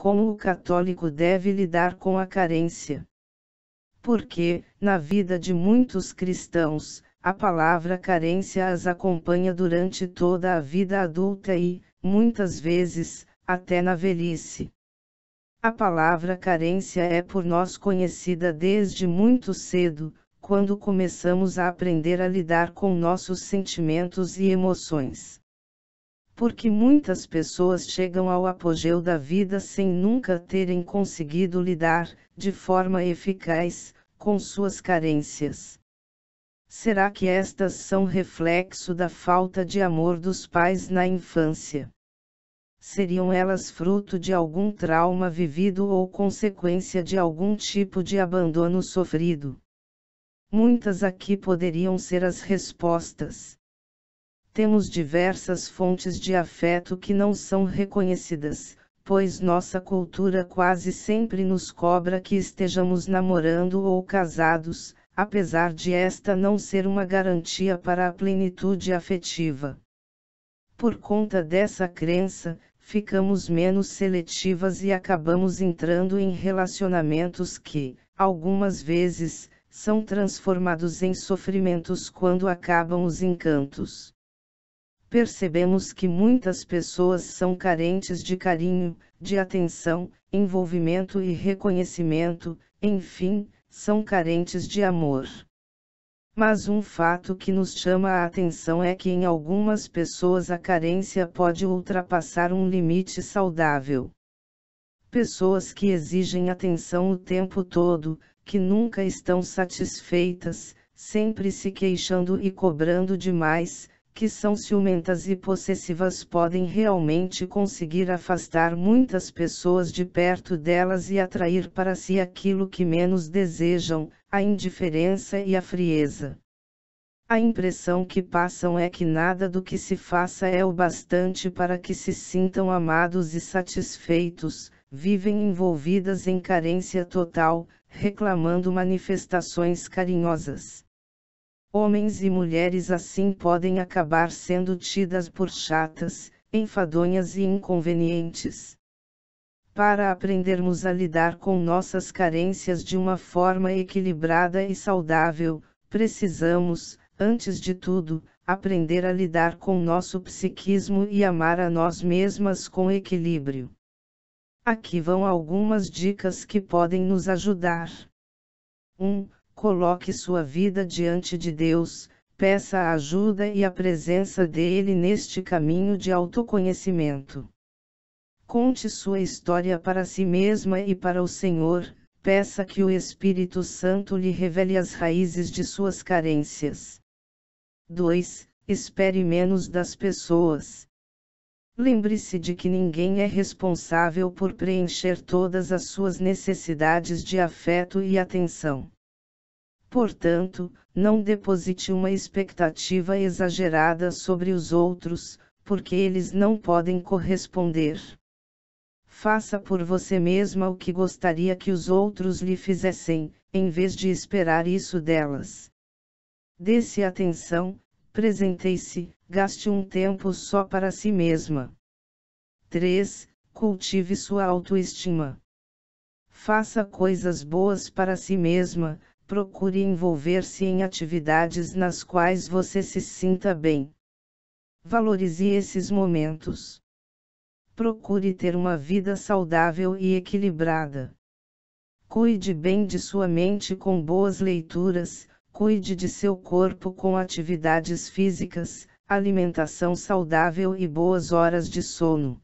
como o católico deve lidar com a carência. Porque, na vida de muitos cristãos, a palavra carência as acompanha durante toda a vida adulta e, muitas vezes, até na velhice. A palavra carência é por nós conhecida desde muito cedo, quando começamos a aprender a lidar com nossos sentimentos e emoções porque muitas pessoas chegam ao apogeu da vida sem nunca terem conseguido lidar, de forma eficaz, com suas carências. Será que estas são reflexo da falta de amor dos pais na infância? Seriam elas fruto de algum trauma vivido ou consequência de algum tipo de abandono sofrido? Muitas aqui poderiam ser as respostas temos diversas fontes de afeto que não são reconhecidas, pois nossa cultura quase sempre nos cobra que estejamos namorando ou casados, apesar de esta não ser uma garantia para a plenitude afetiva. Por conta dessa crença, ficamos menos seletivas e acabamos entrando em relacionamentos que, algumas vezes, são transformados em sofrimentos quando acabam os encantos percebemos que muitas pessoas são carentes de carinho, de atenção, envolvimento e reconhecimento, enfim, são carentes de amor. Mas um fato que nos chama a atenção é que em algumas pessoas a carência pode ultrapassar um limite saudável. Pessoas que exigem atenção o tempo todo, que nunca estão satisfeitas, sempre se queixando e cobrando demais, que são ciumentas e possessivas podem realmente conseguir afastar muitas pessoas de perto delas e atrair para si aquilo que menos desejam, a indiferença e a frieza. A impressão que passam é que nada do que se faça é o bastante para que se sintam amados e satisfeitos, vivem envolvidas em carência total, reclamando manifestações carinhosas. Homens e mulheres assim podem acabar sendo tidas por chatas, enfadonhas e inconvenientes. Para aprendermos a lidar com nossas carências de uma forma equilibrada e saudável, precisamos, antes de tudo, aprender a lidar com nosso psiquismo e amar a nós mesmas com equilíbrio. Aqui vão algumas dicas que podem nos ajudar. 1. Um, Coloque sua vida diante de Deus, peça a ajuda e a presença dele neste caminho de autoconhecimento. Conte sua história para si mesma e para o Senhor, peça que o Espírito Santo lhe revele as raízes de suas carências. 2. Espere menos das pessoas. Lembre-se de que ninguém é responsável por preencher todas as suas necessidades de afeto e atenção. Portanto, não deposite uma expectativa exagerada sobre os outros, porque eles não podem corresponder. Faça por você mesma o que gostaria que os outros lhe fizessem, em vez de esperar isso delas. Dê-se atenção, presentei se gaste um tempo só para si mesma. 3. Cultive sua autoestima. Faça coisas boas para si mesma, procure envolver-se em atividades nas quais você se sinta bem. Valorize esses momentos. Procure ter uma vida saudável e equilibrada. Cuide bem de sua mente com boas leituras, cuide de seu corpo com atividades físicas, alimentação saudável e boas horas de sono.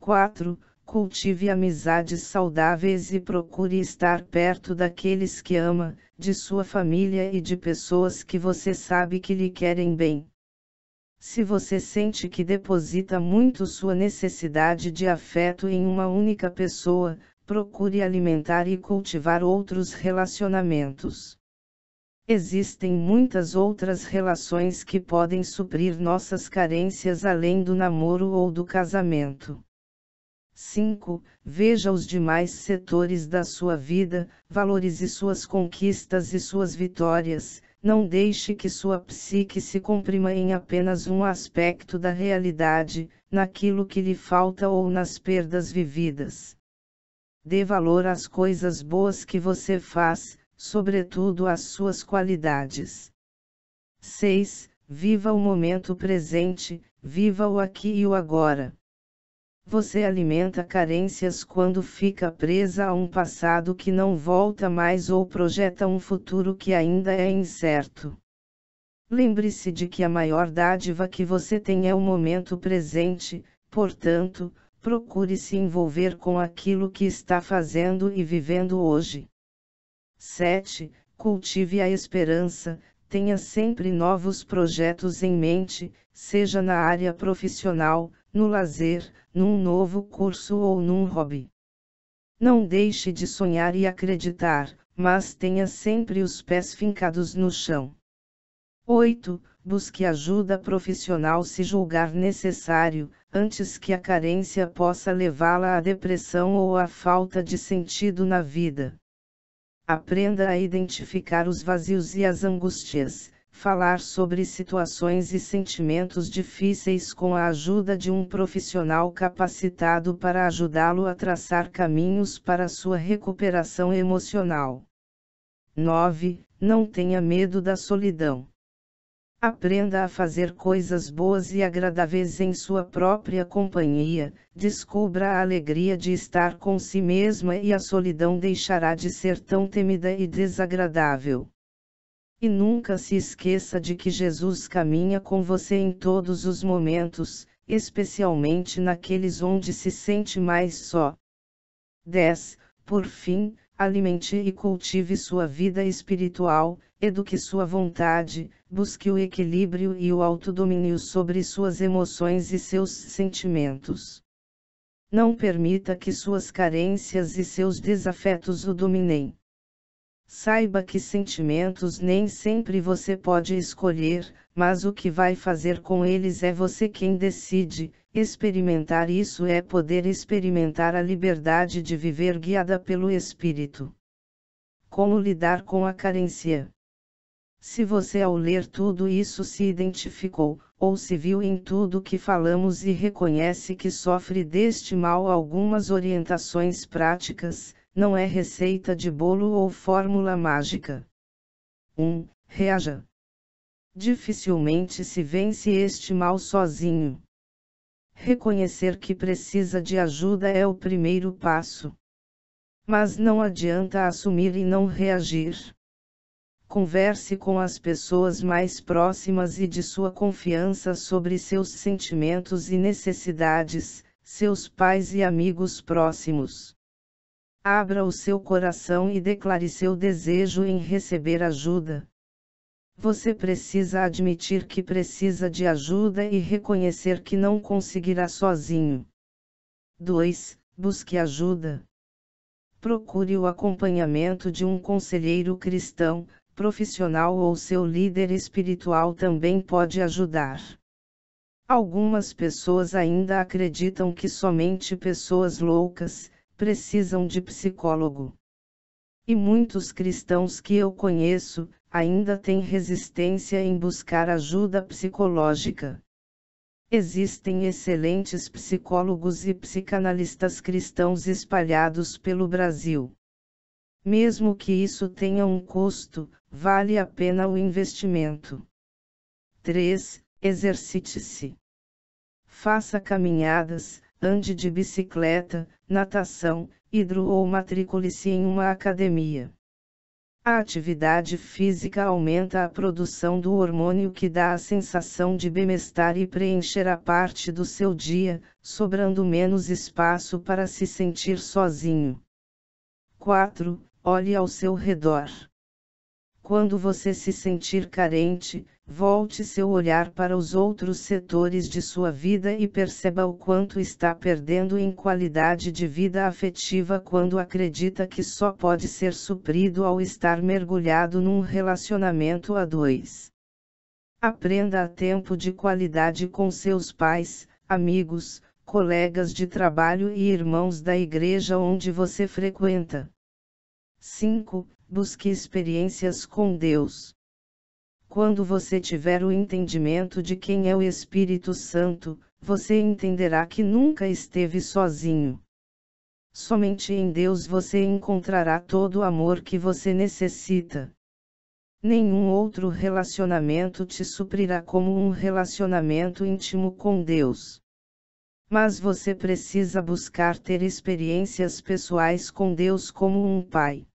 4 Cultive amizades saudáveis e procure estar perto daqueles que ama, de sua família e de pessoas que você sabe que lhe querem bem. Se você sente que deposita muito sua necessidade de afeto em uma única pessoa, procure alimentar e cultivar outros relacionamentos. Existem muitas outras relações que podem suprir nossas carências além do namoro ou do casamento. 5. Veja os demais setores da sua vida, valorize suas conquistas e suas vitórias, não deixe que sua psique se comprima em apenas um aspecto da realidade, naquilo que lhe falta ou nas perdas vividas. Dê valor às coisas boas que você faz, sobretudo às suas qualidades. 6. Viva o momento presente, viva o aqui e o agora. Você alimenta carências quando fica presa a um passado que não volta mais ou projeta um futuro que ainda é incerto. Lembre-se de que a maior dádiva que você tem é o momento presente, portanto, procure se envolver com aquilo que está fazendo e vivendo hoje. 7. Cultive a esperança, tenha sempre novos projetos em mente, seja na área profissional, no lazer, num novo curso ou num hobby. Não deixe de sonhar e acreditar, mas tenha sempre os pés fincados no chão. 8. Busque ajuda profissional se julgar necessário, antes que a carência possa levá-la à depressão ou à falta de sentido na vida. Aprenda a identificar os vazios e as angústias, falar sobre situações e sentimentos difíceis com a ajuda de um profissional capacitado para ajudá-lo a traçar caminhos para sua recuperação emocional. 9. Não tenha medo da solidão. Aprenda a fazer coisas boas e agradáveis em sua própria companhia, descubra a alegria de estar com si mesma e a solidão deixará de ser tão temida e desagradável. E nunca se esqueça de que Jesus caminha com você em todos os momentos, especialmente naqueles onde se sente mais só. 10. Por fim, alimente e cultive sua vida espiritual, eduque sua vontade, busque o equilíbrio e o autodomínio sobre suas emoções e seus sentimentos. Não permita que suas carências e seus desafetos o dominem. Saiba que sentimentos nem sempre você pode escolher, mas o que vai fazer com eles é você quem decide. Experimentar isso é poder experimentar a liberdade de viver guiada pelo espírito. Como lidar com a carência? Se você ao ler tudo isso se identificou, ou se viu em tudo que falamos e reconhece que sofre deste mal algumas orientações práticas, não é receita de bolo ou fórmula mágica. 1. Um, reaja. Dificilmente se vence este mal sozinho. Reconhecer que precisa de ajuda é o primeiro passo. Mas não adianta assumir e não reagir. Converse com as pessoas mais próximas e de sua confiança sobre seus sentimentos e necessidades, seus pais e amigos próximos abra o seu coração e declare seu desejo em receber ajuda. Você precisa admitir que precisa de ajuda e reconhecer que não conseguirá sozinho. 2. Busque ajuda. Procure o acompanhamento de um conselheiro cristão, profissional ou seu líder espiritual também pode ajudar. Algumas pessoas ainda acreditam que somente pessoas loucas, precisam de psicólogo. E muitos cristãos que eu conheço ainda têm resistência em buscar ajuda psicológica. Existem excelentes psicólogos e psicanalistas cristãos espalhados pelo Brasil. Mesmo que isso tenha um custo, vale a pena o investimento. 3. Exercite-se. Faça caminhadas, ande de bicicleta, natação, hidro ou matricule-se em uma academia. A atividade física aumenta a produção do hormônio que dá a sensação de bem-estar e preencher a parte do seu dia, sobrando menos espaço para se sentir sozinho. 4. Olhe ao seu redor. Quando você se sentir carente, volte seu olhar para os outros setores de sua vida e perceba o quanto está perdendo em qualidade de vida afetiva quando acredita que só pode ser suprido ao estar mergulhado num relacionamento a dois. Aprenda a tempo de qualidade com seus pais, amigos, colegas de trabalho e irmãos da igreja onde você frequenta. 5 busque experiências com Deus. Quando você tiver o entendimento de quem é o Espírito Santo, você entenderá que nunca esteve sozinho. Somente em Deus você encontrará todo o amor que você necessita. Nenhum outro relacionamento te suprirá como um relacionamento íntimo com Deus. Mas você precisa buscar ter experiências pessoais com Deus como um pai.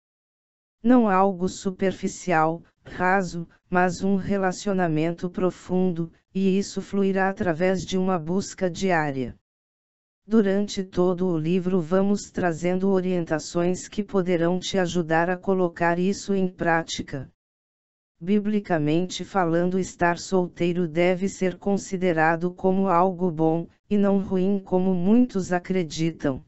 Não algo superficial, raso, mas um relacionamento profundo, e isso fluirá através de uma busca diária. Durante todo o livro vamos trazendo orientações que poderão te ajudar a colocar isso em prática. Biblicamente falando, estar solteiro deve ser considerado como algo bom, e não ruim como muitos acreditam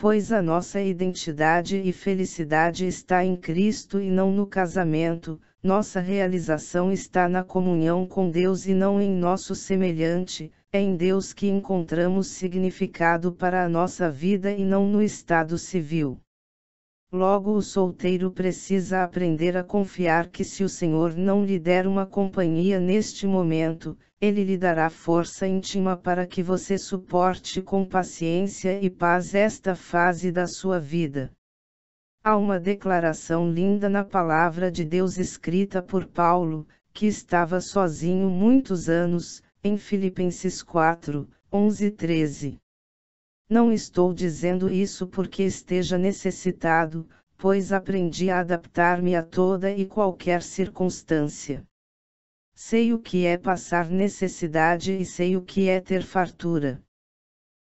pois a nossa identidade e felicidade está em Cristo e não no casamento, nossa realização está na comunhão com Deus e não em nosso semelhante, é em Deus que encontramos significado para a nossa vida e não no estado civil. Logo, o solteiro precisa aprender a confiar que, se o Senhor não lhe der uma companhia neste momento, ele lhe dará força íntima para que você suporte com paciência e paz esta fase da sua vida. Há uma declaração linda na palavra de Deus escrita por Paulo, que estava sozinho muitos anos, em Filipenses 4, 11 e 13. Não estou dizendo isso porque esteja necessitado, pois aprendi a adaptar-me a toda e qualquer circunstância. Sei o que é passar necessidade e sei o que é ter fartura.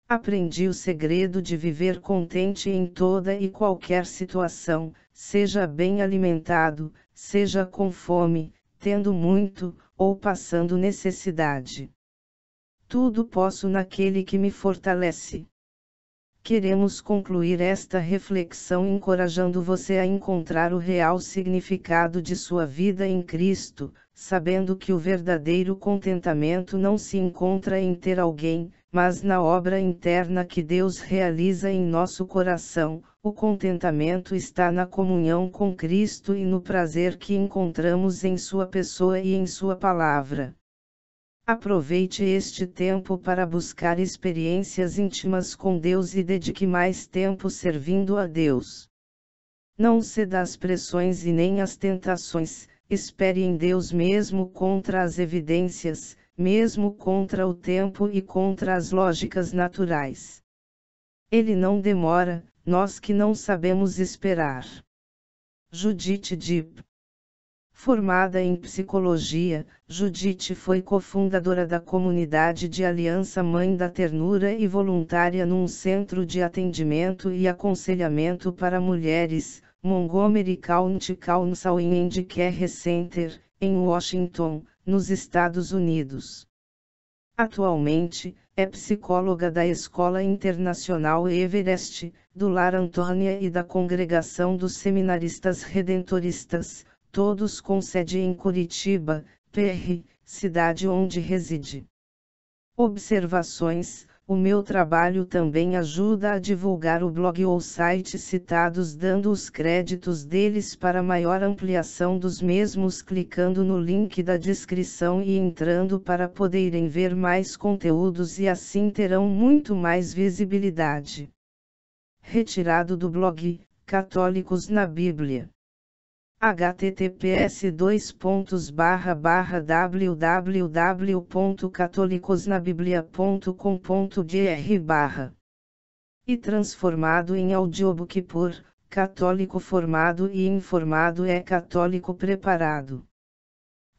Aprendi o segredo de viver contente em toda e qualquer situação, seja bem alimentado, seja com fome, tendo muito, ou passando necessidade. Tudo posso naquele que me fortalece queremos concluir esta reflexão encorajando você a encontrar o real significado de sua vida em Cristo, sabendo que o verdadeiro contentamento não se encontra em ter alguém, mas na obra interna que Deus realiza em nosso coração, o contentamento está na comunhão com Cristo e no prazer que encontramos em Sua pessoa e em Sua palavra. Aproveite este tempo para buscar experiências íntimas com Deus e dedique mais tempo servindo a Deus. Não ceda às pressões e nem às tentações, espere em Deus mesmo contra as evidências, mesmo contra o tempo e contra as lógicas naturais. Ele não demora, nós que não sabemos esperar. Judith Deep Formada em psicologia, Judite foi cofundadora da comunidade de Aliança Mãe da Ternura e voluntária num centro de atendimento e aconselhamento para mulheres, Montgomery County Council and Care Center, em Washington, nos Estados Unidos. Atualmente, é psicóloga da Escola Internacional Everest, do Lar Antônia e da Congregação dos Seminaristas Redentoristas, todos com sede em Curitiba, PR, cidade onde reside. Observações: O meu trabalho também ajuda a divulgar o blog ou site citados, dando os créditos deles para maior ampliação dos mesmos, clicando no link da descrição e entrando para poderem ver mais conteúdos e assim terão muito mais visibilidade. Retirado do blog Católicos na Bíblia https dois pontos barra barra www.catolicosnabiblia.com.br barra e transformado em audiobook por católico formado e informado é católico preparado.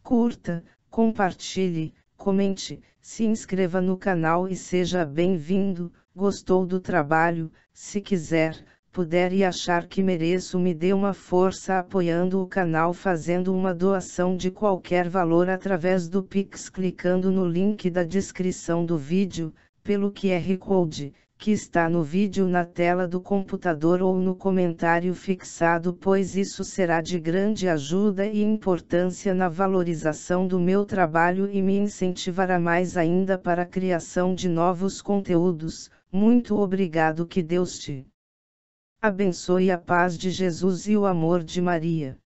Curta, compartilhe, comente, se inscreva no canal e seja bem-vindo. Gostou do trabalho? Se quiser, puder e achar que mereço me dê uma força apoiando o canal fazendo uma doação de qualquer valor através do Pix clicando no link da descrição do vídeo, pelo QR Code, que está no vídeo na tela do computador ou no comentário fixado pois isso será de grande ajuda e importância na valorização do meu trabalho e me incentivará mais ainda para a criação de novos conteúdos, muito obrigado que Deus te abençoe a paz de Jesus e o amor de Maria.